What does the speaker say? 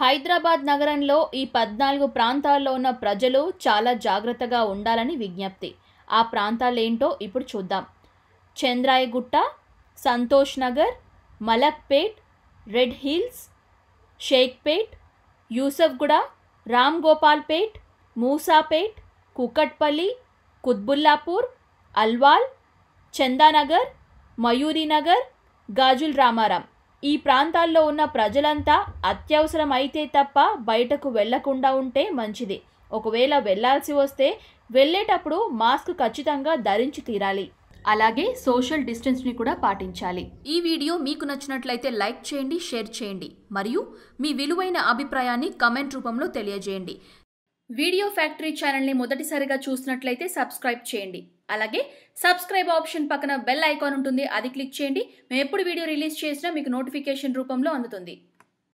హైదరాబాద్ నగరంలో ఈ పద్నాలుగు ప్రాంతాల్లో ఉన్న ప్రజలు చాలా జాగ్రత్తగా ఉండాలని విజ్ఞప్తి ఆ ప్రాంతాలేంటో ఇప్పుడు చూద్దాం చంద్రాయగుట్ట సంతోష్ నగర్ మలక్పేట్ రెడ్ హిల్స్ షేక్పేట్ యూసఫ్గూడ రామ్ గోపాల్పేట్ మూసాపేట్ కుకట్పల్లి కుత్బుల్లాపూర్ అల్వాల్ చందానగర్ మయూరినగర్ గాజుల్ రామారాం ఈ ప్రాంతాల్లో ఉన్న ప్రజలంతా అత్యవసరం అయితే తప్ప బయటకు వెళ్లకుండా ఉంటే మంచిది ఒకవేళ వెళ్లాల్సి వస్తే వెళ్ళేటప్పుడు మాస్క్ ఖచ్చితంగా ధరించి తీరాలి అలాగే సోషల్ డిస్టెన్స్ని కూడా పాటించాలి ఈ వీడియో మీకు నచ్చినట్లయితే లైక్ చేయండి షేర్ చేయండి మరియు మీ విలువైన అభిప్రాయాన్ని కమెంట్ రూపంలో తెలియజేయండి వీడియో ఫ్యాక్టరీ ఛానల్ని మొదటిసారిగా చూసినట్లయితే సబ్స్క్రైబ్ చేయండి అలాగే సబ్స్క్రైబ్ ఆప్షన్ పక్కన బెల్ ఐకాన్ ఉంటుంది అది క్లిక్ చేయండి మేము ఎప్పుడు వీడియో రిలీజ్ చేసినా మీకు నోటిఫికేషన్ రూపంలో అందుతుంది